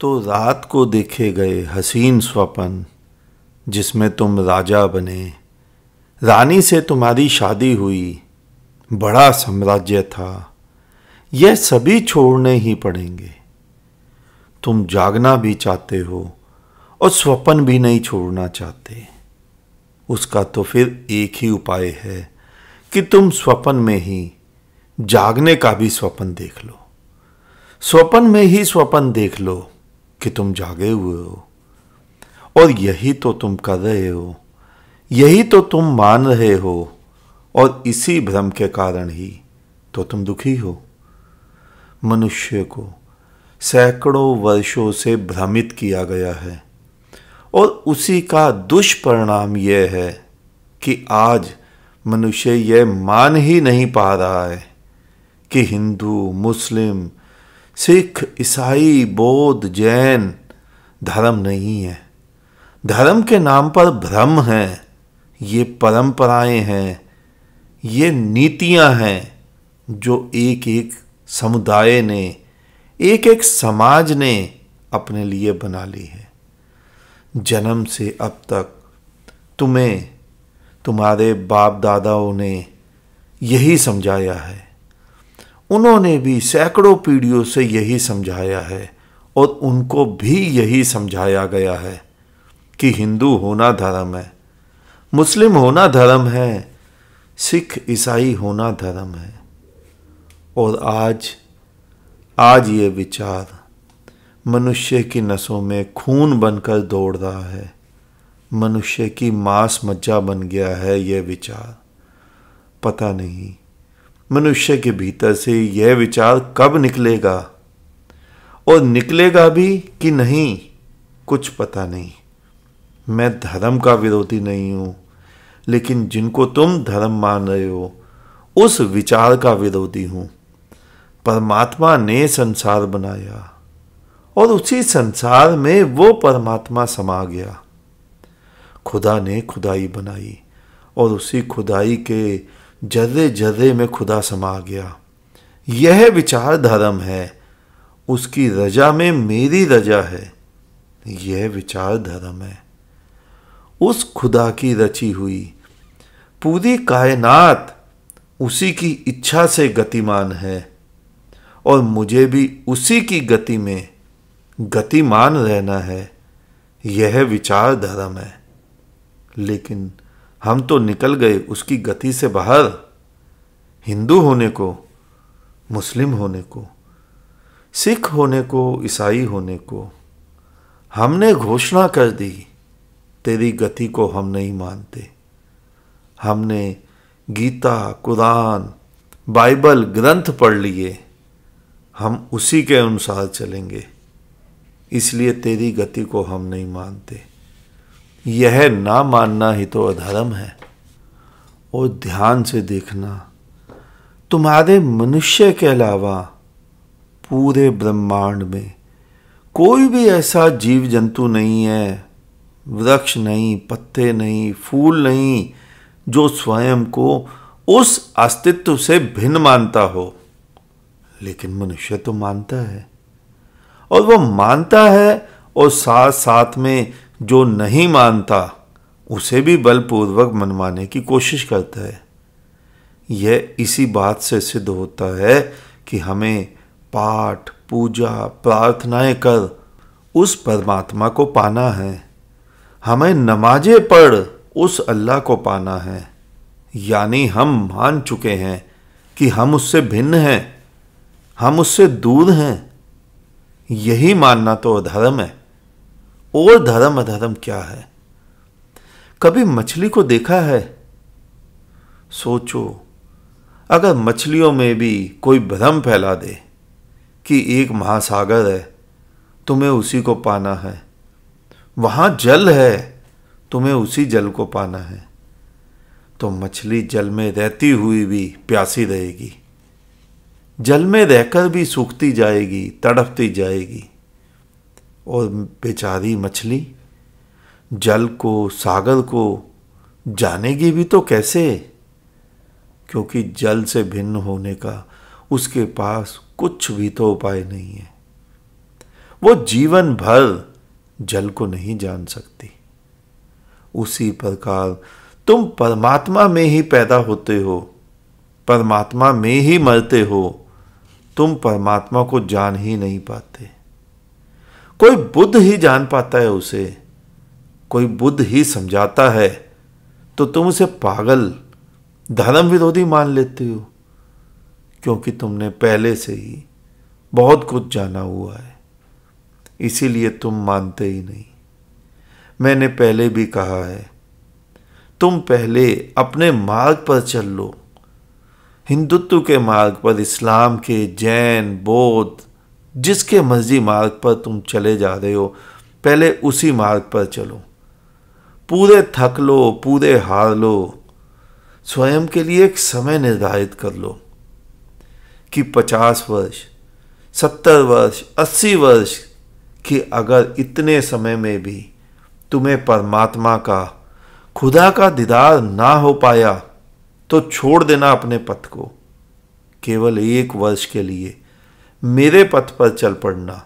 A: तो रात को देखे गए हसीन स्वपन जिसमें तुम राजा बने रानी से तुम्हारी शादी हुई बड़ा साम्राज्य था यह सभी छोड़ने ही पड़ेंगे तुम जागना भी चाहते हो और स्वपन भी नहीं छोड़ना चाहते उसका तो फिर एक ही उपाय है कि तुम स्वपन में ही जागने का भी स्वपन देख लो स्वपन में ही स्वपन देख लो कि तुम जागे हुए हो और यही तो तुम कर रहे हो यही तो तुम मान रहे हो और इसी भ्रम के कारण ही तो तुम दुखी हो मनुष्य को सैकड़ों वर्षों से भ्रमित किया गया है और उसी का दुष्परिणाम यह है कि आज मनुष्य यह मान ही नहीं पा रहा है कि हिंदू मुस्लिम सिख ईसाई बौद्ध जैन धर्म नहीं है धर्म के नाम पर भ्रम है ये परंपराएं हैं ये नीतियां हैं जो एक एक समुदाय ने एक एक समाज ने अपने लिए बना ली है जन्म से अब तक तुम्हें तुम्हारे बाप दादाओं ने यही समझाया है उन्होंने भी सैकड़ों पीढ़ियों से यही समझाया है और उनको भी यही समझाया गया है कि हिंदू होना धर्म है मुस्लिम होना धर्म है सिख ईसाई होना धर्म है और आज आज ये विचार मनुष्य की नसों में खून बनकर दौड़ रहा है मनुष्य की मांस मज्जा बन गया है यह विचार पता नहीं मनुष्य के भीतर से यह विचार कब निकलेगा और निकलेगा भी कि नहीं कुछ पता नहीं मैं धर्म का विरोधी नहीं हूँ लेकिन जिनको तुम धर्म मान रहे हो उस विचार का विरोधी हूँ परमात्मा ने संसार बनाया और उसी संसार में वो परमात्मा समा गया खुदा ने खुदाई बनाई और उसी खुदाई के जर्रे जर्रे में खुदा समा गया यह विचार धर्म है उसकी रजा में मेरी रजा है यह विचार धर्म है उस खुदा की रची हुई पूरी कायनात उसी की इच्छा से गतिमान है और मुझे भी उसी की गति में गतिमान रहना है यह विचार धर्म है लेकिन हम तो निकल गए उसकी गति से बाहर हिंदू होने को मुस्लिम होने को सिख होने को ईसाई होने को हमने घोषणा कर दी तेरी गति को हम नहीं मानते हमने गीता कुरान बाइबल ग्रंथ पढ़ लिए हम उसी के अनुसार चलेंगे इसलिए तेरी गति को हम नहीं मानते यह ना मानना ही तो अधर्म है और ध्यान से देखना तुम्हारे मनुष्य के अलावा पूरे ब्रह्मांड में कोई भी ऐसा जीव जंतु नहीं है वृक्ष नहीं पत्ते नहीं फूल नहीं जो स्वयं को उस अस्तित्व से भिन्न मानता हो लेकिन मनुष्य तो मानता है और वो मानता है और साथ साथ में जो नहीं मानता उसे भी बलपूर्वक मनवाने की कोशिश करता है यह इसी बात से सिद्ध होता है कि हमें पाठ पूजा प्रार्थनाएं कर उस परमात्मा को पाना है हमें नमाजें पढ़ उस अल्लाह को पाना है यानी हम मान चुके हैं कि हम उससे भिन्न हैं हम उससे दूर हैं यही मानना तो अधर्म है और धर्म अधर्म क्या है कभी मछली को देखा है सोचो अगर मछलियों में भी कोई भ्रम फैला दे कि एक महासागर है तुम्हें उसी को पाना है वहां जल है तुम्हें उसी जल को पाना है तो मछली जल में रहती हुई भी प्यासी रहेगी जल में रहकर भी सूखती जाएगी तड़पती जाएगी और बेचारी मछली जल को सागर को जानेगी भी तो कैसे क्योंकि जल से भिन्न होने का उसके पास कुछ भी तो उपाय नहीं है वो जीवन भर जल को नहीं जान सकती उसी प्रकार तुम परमात्मा में ही पैदा होते हो परमात्मा में ही मरते हो तुम परमात्मा को जान ही नहीं पाते कोई बुद्ध ही जान पाता है उसे कोई बुद्ध ही समझाता है तो तुम उसे पागल धर्म विरोधी मान लेते हो क्योंकि तुमने पहले से ही बहुत कुछ जाना हुआ है इसीलिए तुम मानते ही नहीं मैंने पहले भी कहा है तुम पहले अपने मार्ग पर चल लो हिंदुत्व के मार्ग पर इस्लाम के जैन बौद्ध जिसके मर्जी मार्ग पर तुम चले जा रहे हो पहले उसी मार्ग पर चलो पूरे थक लो पूरे हार लो स्वयं के लिए एक समय निर्धारित कर लो कि पचास वर्ष सत्तर वर्ष अस्सी वर्ष कि अगर इतने समय में भी तुम्हें परमात्मा का खुदा का दीदार ना हो पाया तो छोड़ देना अपने पथ को केवल एक वर्ष के लिए मेरे पथ पर चल पड़ना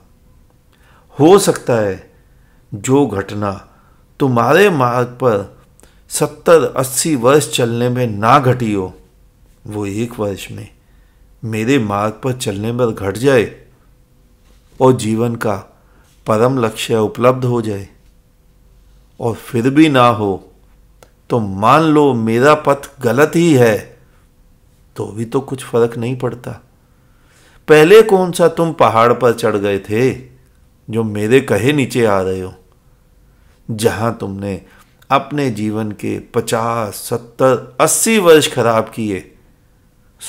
A: हो सकता है जो घटना तुम्हारे मार्ग पर सत्तर अस्सी वर्ष चलने में ना घटी हो वो एक वर्ष में मेरे मार्ग पर चलने पर घट जाए और जीवन का परम लक्ष्य उपलब्ध हो जाए और फिर भी ना हो तो मान लो मेरा पथ गलत ही है तो भी तो कुछ फर्क नहीं पड़ता पहले कौन सा तुम पहाड़ पर चढ़ गए थे जो मेरे कहे नीचे आ रहे हो जहां तुमने अपने जीवन के पचास सत्तर अस्सी वर्ष खराब किए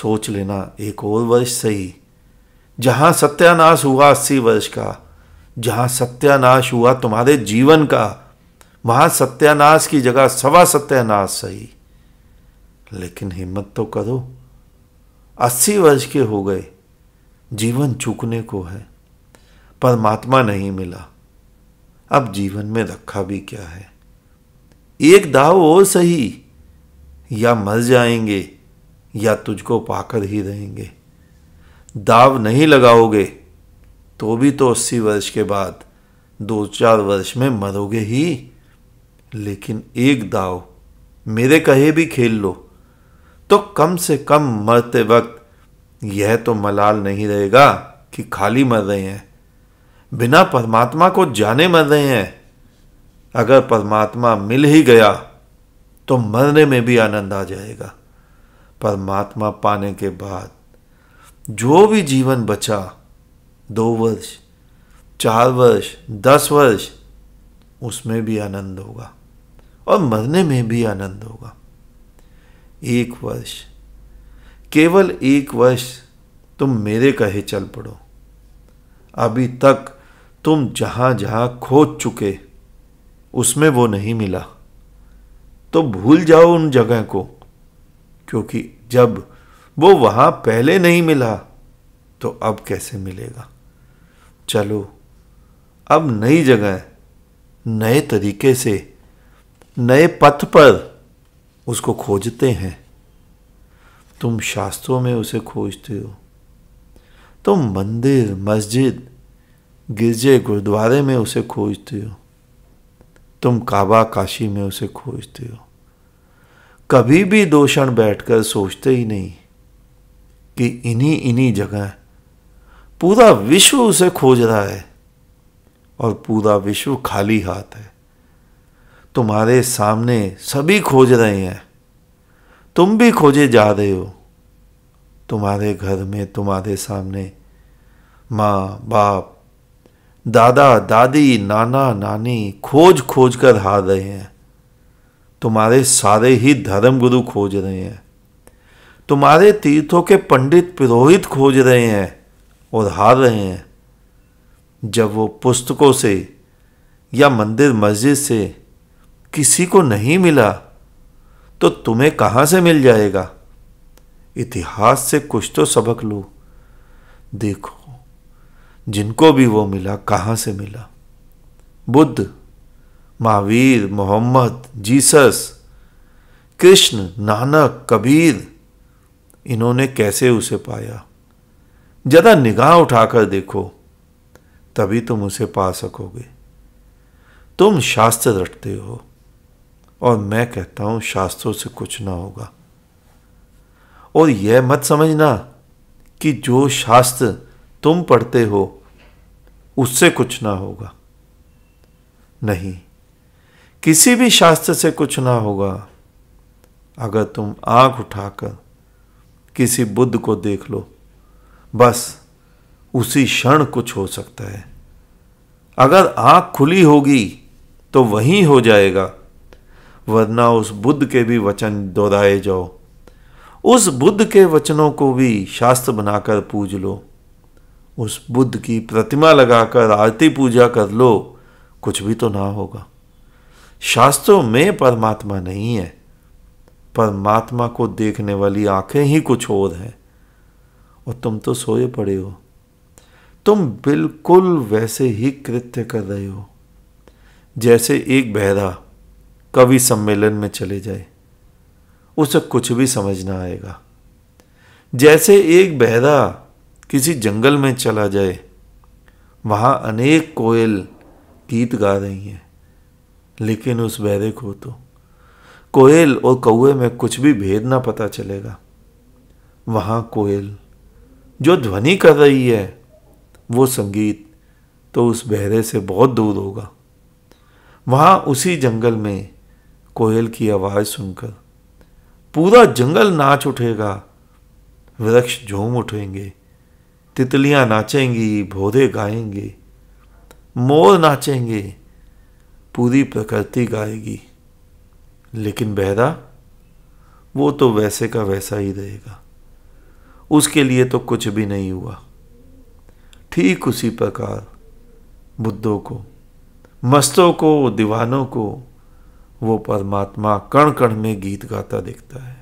A: सोच लेना एक और वर्ष सही जहां सत्यानाश हुआ अस्सी वर्ष का जहां सत्यानाश हुआ तुम्हारे जीवन का वहां सत्यानाश की जगह सवा सत्यानाश सही लेकिन हिम्मत तो करो अस्सी वर्ष के हो गए जीवन चूकने को है परमात्मा नहीं मिला अब जीवन में रखा भी क्या है एक दाव और सही या मर जाएंगे या तुझको पाकर ही रहेंगे दाव नहीं लगाओगे तो भी तो अस्सी वर्ष के बाद दो चार वर्ष में मरोगे ही लेकिन एक दाव मेरे कहे भी खेल लो तो कम से कम मरते वक्त यह तो मलाल नहीं रहेगा कि खाली मर रहे हैं बिना परमात्मा को जाने मर रहे हैं अगर परमात्मा मिल ही गया तो मरने में भी आनंद आ जाएगा परमात्मा पाने के बाद जो भी जीवन बचा दो वर्ष चार वर्ष दस वर्ष उसमें भी आनंद होगा और मरने में भी आनंद होगा एक वर्ष केवल एक वर्ष तुम मेरे कहे चल पड़ो अभी तक तुम जहां जहां खोज चुके उसमें वो नहीं मिला तो भूल जाओ उन जगह को क्योंकि जब वो वहां पहले नहीं मिला तो अब कैसे मिलेगा चलो अब नई जगह नए तरीके से नए पथ पर उसको खोजते हैं तुम शास्त्रों में उसे खोजते हो तुम मंदिर मस्जिद गिरजे गुरुद्वारे में उसे खोजते हो तुम काबा काशी में उसे खोजते हो कभी भी दोषण बैठकर सोचते ही नहीं कि इन्हीं इन्हीं जगह पूरा विश्व उसे खोज रहा है और पूरा विश्व खाली हाथ है तुम्हारे सामने सभी खोज रहे हैं तुम भी खोजे जा रहे हो तुम्हारे घर में तुम्हारे सामने माँ बाप दादा दादी नाना नानी खोज खोज कर हार रहे हैं तुम्हारे सारे ही धर्म गुरु खोज रहे हैं तुम्हारे तीर्थों के पंडित पुरोहित खोज रहे हैं और हार रहे हैं जब वो पुस्तकों से या मंदिर मस्जिद से किसी को नहीं मिला तो तुम्हें कहां से मिल जाएगा इतिहास से कुछ तो सबक लो देखो जिनको भी वो मिला कहां से मिला बुद्ध महावीर मोहम्मद जीसस कृष्ण नानक कबीर इन्होंने कैसे उसे पाया ज्यादा निगाह उठाकर देखो तभी तुम उसे पा सकोगे तुम शास्त्र रटते हो और मैं कहता हूं शास्त्रों से कुछ ना होगा और यह मत समझना कि जो शास्त्र तुम पढ़ते हो उससे कुछ ना होगा नहीं किसी भी शास्त्र से कुछ ना होगा अगर तुम आंख उठाकर किसी बुद्ध को देख लो बस उसी क्षण कुछ हो सकता है अगर आंख खुली होगी तो वहीं हो जाएगा वरना उस बुद्ध के भी वचन दोहराए जाओ उस बुद्ध के वचनों को भी शास्त्र बनाकर पूज लो उस बुद्ध की प्रतिमा लगाकर आरती पूजा कर लो कुछ भी तो ना होगा शास्त्रों में परमात्मा नहीं है परमात्मा को देखने वाली आंखें ही कुछ और हैं और तुम तो सोए पड़े हो तुम बिल्कुल वैसे ही कृत्य कर रहे हो जैसे एक बहरा कवि सम्मेलन में चले जाए उसे कुछ भी समझ ना आएगा जैसे एक बहरा किसी जंगल में चला जाए वहाँ अनेक कोयल गीत गा रही हैं लेकिन उस बहरे को तो कोयल और कौए में कुछ भी भेद ना पता चलेगा वहाँ कोयल जो ध्वनि कर रही है वो संगीत तो उस बहरे से बहुत दूर होगा वहाँ उसी जंगल में कोयल की आवाज़ सुनकर पूरा जंगल नाच उठेगा वृक्ष झूम उठेंगे तितलियां नाचेंगी भोरे गाएंगे मोर नाचेंगे पूरी प्रकृति गाएगी लेकिन बहरा वो तो वैसे का वैसा ही रहेगा उसके लिए तो कुछ भी नहीं हुआ ठीक उसी प्रकार बुद्धों को मस्तों को दीवानों को वो परमात्मा कण कण में गीत गाता दिखता है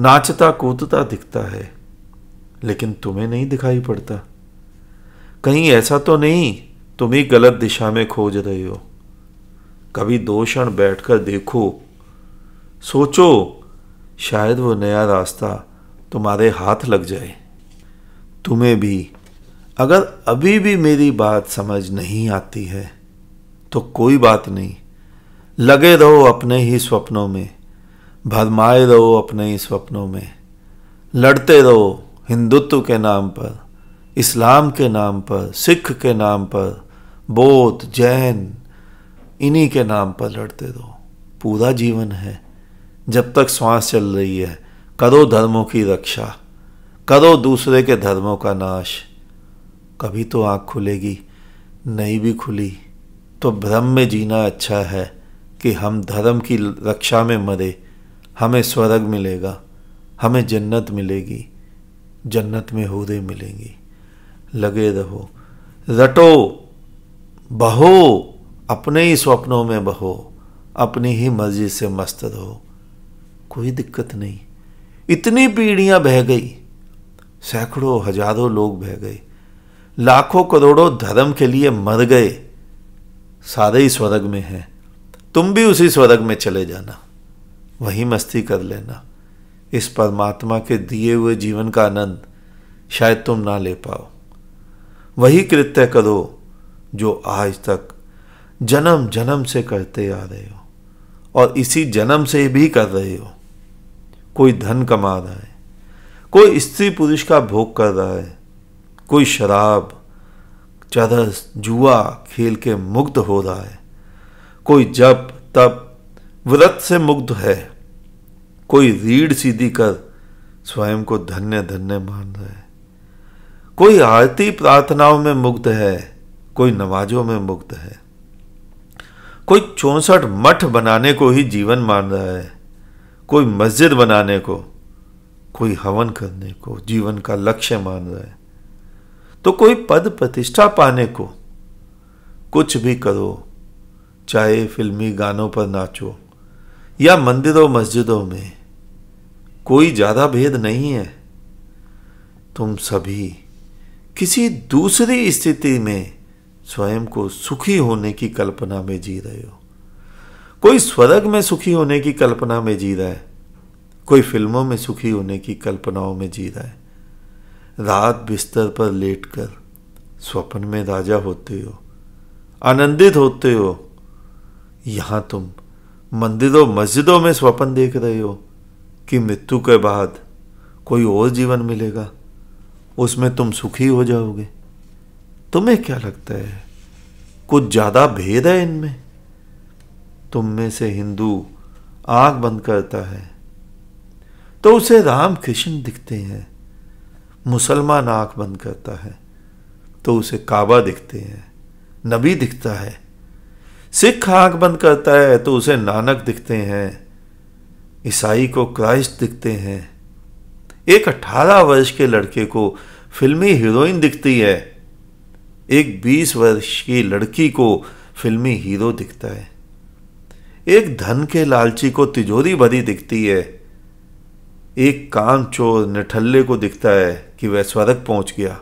A: नाचता कूदता दिखता है लेकिन तुम्हें नहीं दिखाई पड़ता कहीं ऐसा तो नहीं तुम ही गलत दिशा में खोज रहे हो कभी दो क्षण बैठकर देखो सोचो शायद वो नया रास्ता तुम्हारे हाथ लग जाए तुम्हें भी अगर अभी भी मेरी बात समझ नहीं आती है तो कोई बात नहीं लगे रहो अपने ही स्वप्नों में भरमाए रहो अपने ही स्वप्नों में लड़ते रहो हिंदुत्व के नाम पर इस्लाम के नाम पर सिख के नाम पर बौद्ध जैन इन्हीं के नाम पर लड़ते रहो पूरा जीवन है जब तक श्वास चल रही है करो धर्मों की रक्षा करो दूसरे के धर्मों का नाश कभी तो आँख खुलेगी नहीं भी खुली तो भ्रम में जीना अच्छा है कि हम धर्म की रक्षा में मरे हमें स्वर्ग मिलेगा हमें जन्नत मिलेगी जन्नत में हूरे मिलेंगी लगे रहो रटो बहो अपने ही स्वप्नों में बहो अपनी ही मर्जी से मस्त रहो कोई दिक्कत नहीं इतनी पीढ़ियां बह गई सैकड़ों हजारों लोग बह गए लाखों करोड़ों धर्म के लिए मर गए सारे ही स्वर्ग में हैं तुम भी उसी स्वर्ग में चले जाना वहीं मस्ती कर लेना इस परमात्मा के दिए हुए जीवन का आनंद शायद तुम ना ले पाओ वही कृत्य करो जो आज तक जन्म जन्म से करते आ रहे हो और इसी जन्म से भी कर रहे हो कोई धन कमा रहा है कोई स्त्री पुरुष का भोग कर रहा है कोई शराब चरस जुआ खेल के मुग्ध हो रहा है कोई जप तप व्रत से मुग्ध है कोई रीढ़ सीधी कर स्वयं को धन्य धन्य मान रहा है कोई आरती प्रार्थनाओं में मुग्ध है कोई नमाजों में मुग्ध है कोई चौसठ मठ बनाने को ही जीवन मान रहा है कोई मस्जिद बनाने को कोई हवन करने को जीवन का लक्ष्य मान रहा है तो कोई पद प्रतिष्ठा पाने को कुछ भी करो चाहे फिल्मी गानों पर नाचो या मंदिरों मस्जिदों में कोई ज़्यादा भेद नहीं है तुम सभी किसी दूसरी स्थिति में स्वयं को सुखी होने की कल्पना में जी रहे हो कोई स्वर्ग में सुखी होने की कल्पना में जी रहा है कोई फिल्मों में सुखी होने की कल्पनाओं में जी रहा है रात बिस्तर पर लेटकर स्वप्न में राजा होते हो आनंदित होते हो यहाँ तुम मंदिरों मस्जिदों में स्वप्न देख रहे हो कि मृत्यु के बाद कोई और जीवन मिलेगा उसमें तुम सुखी हो जाओगे तुम्हें क्या लगता है कुछ ज़्यादा भेद है इनमें तुम में से हिंदू आंख बंद करता है तो उसे राम कृष्ण दिखते हैं मुसलमान आंख बंद करता है तो उसे काबा दिखते हैं नबी दिखता है सिख आंख बंद करता है तो उसे नानक दिखते हैं ईसाई को क्राइस्ट दिखते हैं एक अठारह वर्ष के लड़के को फिल्मी हीरोइन दिखती है एक बीस वर्ष की लड़की को फिल्मी हीरो दिखता है एक धन के लालची को तिजोरी भरी दिखती है एक काम चोर निठल्ले को दिखता है कि वह स्वर्ग पहुंच गया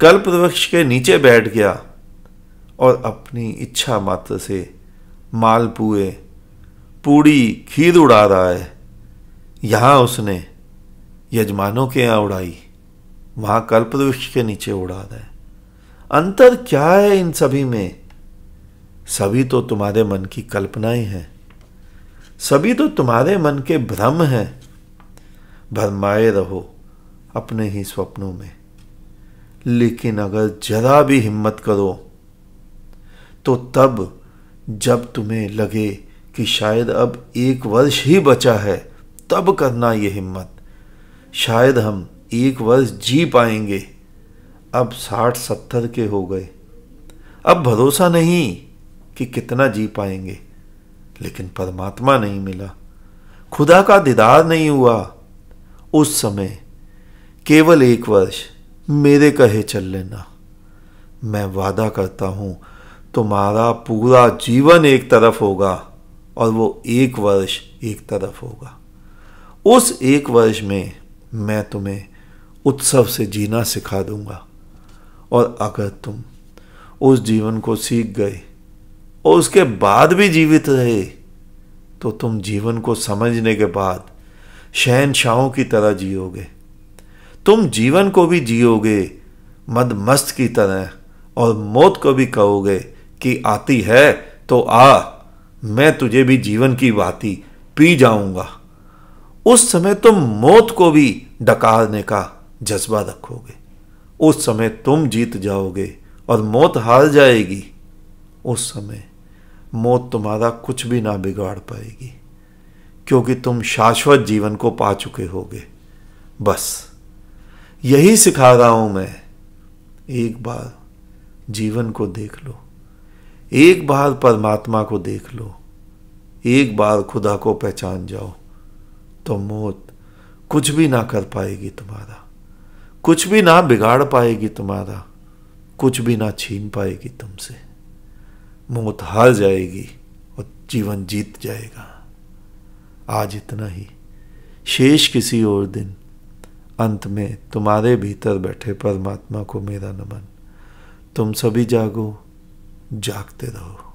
A: कल्प वृक्ष के नीचे बैठ गया और अपनी इच्छा मात्र से मालपुए पूड़ी खीर उड़ा रहा है यहाँ उसने यजमानों के यहाँ उड़ाई वहाँ कल्पवृक्ष के नीचे उड़ा रहा है अंतर क्या है इन सभी में सभी तो तुम्हारे मन की कल्पनाएं हैं सभी तो तुम्हारे मन के भ्रम हैं भरमाए रहो अपने ही स्वप्नों में लेकिन अगर जरा भी हिम्मत करो तो तब जब तुम्हें लगे कि शायद अब एक वर्ष ही बचा है तब करना ये हिम्मत शायद हम एक वर्ष जी पाएंगे अब साठ सत्तर के हो गए अब भरोसा नहीं कि कितना जी पाएंगे लेकिन परमात्मा नहीं मिला खुदा का दीदार नहीं हुआ उस समय केवल एक वर्ष मेरे कहे चल लेना मैं वादा करता हूं तुम्हारा पूरा जीवन एक तरफ होगा और वो एक वर्ष एक तरफ होगा उस एक वर्ष में मैं तुम्हें उत्सव से जीना सिखा दूंगा और अगर तुम उस जीवन को सीख गए और उसके बाद भी जीवित रहे तो तुम जीवन को समझने के बाद शहनशाहों की तरह जियोगे तुम जीवन को भी जियोगे मदमस्त की तरह और मौत को भी कहोगे की आती है तो आ मैं तुझे भी जीवन की बाती पी जाऊंगा उस समय तुम मौत को भी डकारने का जज्बा रखोगे उस समय तुम जीत जाओगे और मौत हार जाएगी उस समय मौत तुम्हारा कुछ भी ना बिगाड़ पाएगी क्योंकि तुम शाश्वत जीवन को पा चुके होगे बस यही सिखा रहा हूं मैं एक बार जीवन को देख लो एक बार परमात्मा को देख लो एक बार खुदा को पहचान जाओ तो मौत कुछ भी ना कर पाएगी तुम्हारा कुछ भी ना बिगाड़ पाएगी तुम्हारा कुछ भी ना छीन पाएगी तुमसे मौत हार जाएगी और जीवन जीत जाएगा आज इतना ही शेष किसी और दिन अंत में तुम्हारे भीतर बैठे परमात्मा को मेरा नमन तुम सभी जागो जागते रहो